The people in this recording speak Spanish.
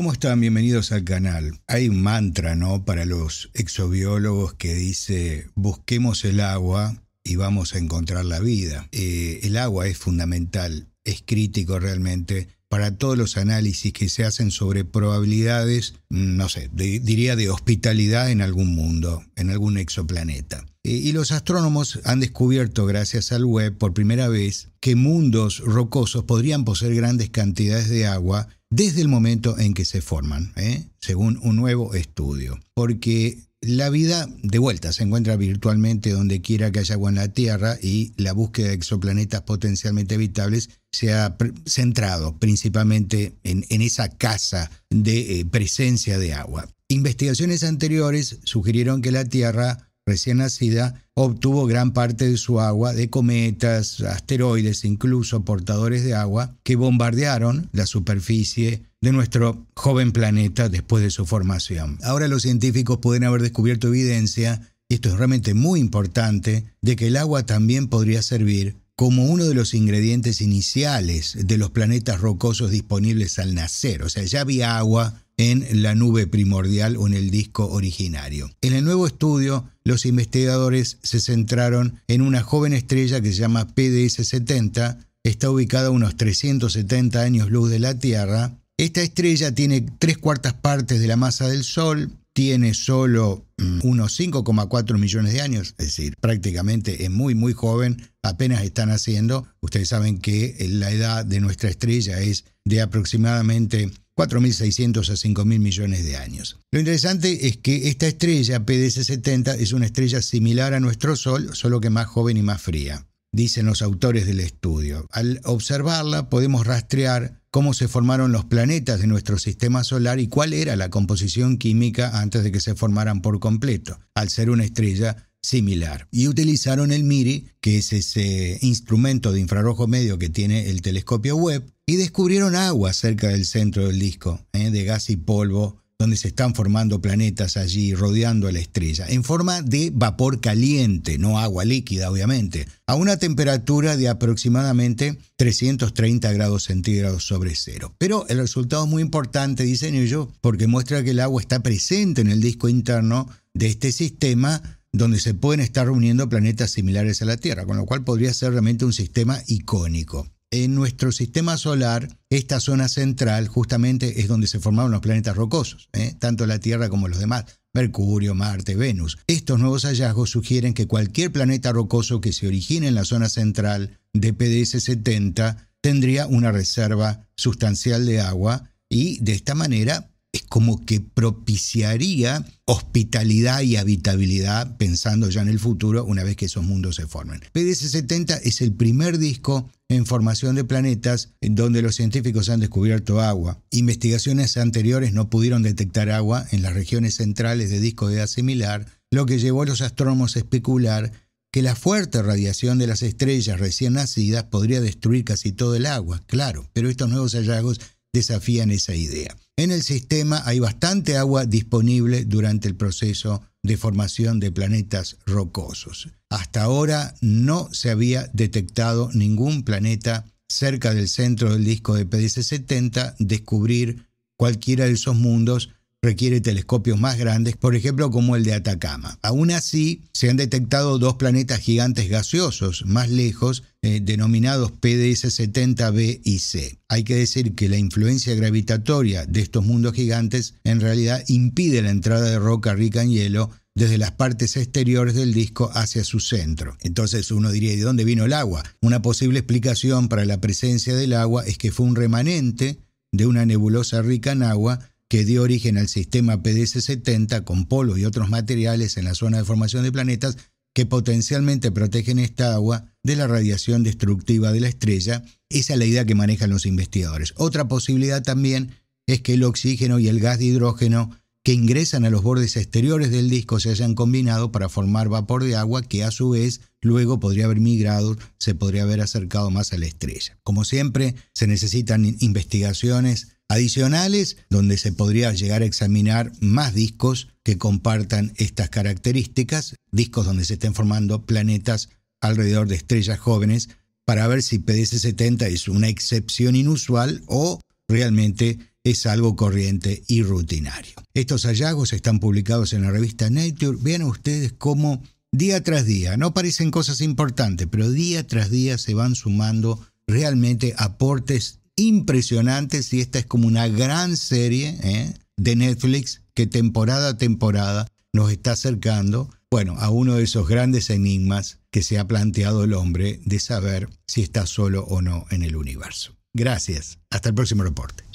¿Cómo están? Bienvenidos al canal. Hay un mantra, ¿no? Para los exobiólogos que dice, busquemos el agua y vamos a encontrar la vida. Eh, el agua es fundamental, es crítico realmente para todos los análisis que se hacen sobre probabilidades, mm, no sé, diría de hospitalidad en algún mundo, en algún exoplaneta. Eh, y los astrónomos han descubierto, gracias al web, por primera vez, que mundos rocosos podrían poseer grandes cantidades de agua desde el momento en que se forman, ¿eh? según un nuevo estudio. Porque la vida de vuelta se encuentra virtualmente donde quiera que haya agua en la Tierra y la búsqueda de exoplanetas potencialmente habitables se ha centrado principalmente en, esa casa de eh, presencia de agua. Investigaciones anteriores sugirieron que la Tierra recién nacida, obtuvo gran parte de su agua de cometas, asteroides, incluso portadores de agua, que bombardearon la superficie de nuestro joven planeta después de su formación. Ahora los científicos pueden haber descubierto evidencia, y esto es realmente muy importante, de que el agua también podría servir como uno de los ingredientes iniciales de los planetas rocosos disponibles al nacer. O sea, ya había agua en la nube primordial o en el disco originario. En el nuevo estudio los investigadores se centraron en una joven estrella que se llama PDS-70, está ubicada a unos 370 años luz de la Tierra. Esta estrella tiene tres cuartas partes de la masa del Sol, tiene solo mm, unos 5,4 millones de años, es decir, prácticamente es muy, muy joven, apenas están haciendo. Ustedes saben que la edad de nuestra estrella es de aproximadamente 4.600 a 5.000 millones de años. Lo interesante es que esta estrella PDC-70 es una estrella similar a nuestro Sol, solo que más joven y más fría, dicen los autores del estudio. Al observarla podemos rastrear cómo se formaron los planetas de nuestro sistema solar y cuál era la composición química antes de que se formaran por completo, al ser una estrella similar. Y utilizaron el MIRI, que es ese instrumento de infrarrojo medio que tiene el telescopio Webb, y descubrieron agua cerca del centro del disco, ¿eh? de gas y polvo, donde se están formando planetas allí rodeando a la estrella, en forma de vapor caliente, no agua líquida obviamente, a una temperatura de aproximadamente 330 grados centígrados sobre cero. Pero el resultado es muy importante, dicen ellos, porque muestra que el agua está presente en el disco interno de este sistema donde se pueden estar reuniendo planetas similares a la Tierra, con lo cual podría ser realmente un sistema icónico en nuestro sistema solar, esta zona central justamente es donde se formaron los planetas rocosos, ¿eh? tanto la Tierra como los demás. Mercurio, Marte, Venus. Estos nuevos hallazgos sugieren que cualquier planeta rocoso que se origine en la zona central de PDS 70 tendría una reserva sustancial de agua y de esta manera como que propiciaría hospitalidad y habitabilidad, pensando ya en el futuro, una vez que esos mundos se formen. pds 70 es el primer disco en formación de planetas en donde los científicos han descubierto agua. Investigaciones anteriores no pudieron detectar agua en las regiones centrales de disco de edad similar, lo que llevó a los astrónomos a especular que la fuerte radiación de las estrellas recién nacidas podría destruir casi todo el agua, claro, pero estos nuevos hallazgos desafían esa idea. En el sistema hay bastante agua disponible durante el proceso de formación de planetas rocosos. Hasta ahora no se había detectado ningún planeta cerca del centro del disco de PDC-70 descubrir cualquiera de esos mundos requiere telescopios más grandes, por ejemplo como el de Atacama. Aún así, se han detectado dos planetas gigantes gaseosos más lejos, eh, denominados PDS 70b y c. Hay que decir que la influencia gravitatoria de estos mundos gigantes en realidad impide la entrada de roca rica en hielo desde las partes exteriores del disco hacia su centro. Entonces uno diría, ¿de dónde vino el agua? Una posible explicación para la presencia del agua es que fue un remanente de una nebulosa rica en agua que dio origen al sistema PDS-70 con polos y otros materiales en la zona de formación de planetas que potencialmente protegen esta agua de la radiación destructiva de la estrella. Esa es la idea que manejan los investigadores. Otra posibilidad también es que el oxígeno y el gas de hidrógeno que ingresan a los bordes exteriores del disco se hayan combinado para formar vapor de agua que a su vez luego podría haber migrado, se podría haber acercado más a la estrella. Como siempre, se necesitan investigaciones adicionales donde se podría llegar a examinar más discos que compartan estas características, discos donde se estén formando planetas alrededor de estrellas jóvenes, para ver si pds 70 es una excepción inusual o realmente es algo corriente y rutinario. Estos hallazgos están publicados en la revista Nature. Vean ustedes cómo día tras día, no parecen cosas importantes, pero día tras día se van sumando realmente aportes impresionantes y esta es como una gran serie ¿eh? de Netflix que temporada a temporada nos está acercando, bueno, a uno de esos grandes enigmas que se ha planteado el hombre de saber si está solo o no en el universo. Gracias. Hasta el próximo reporte.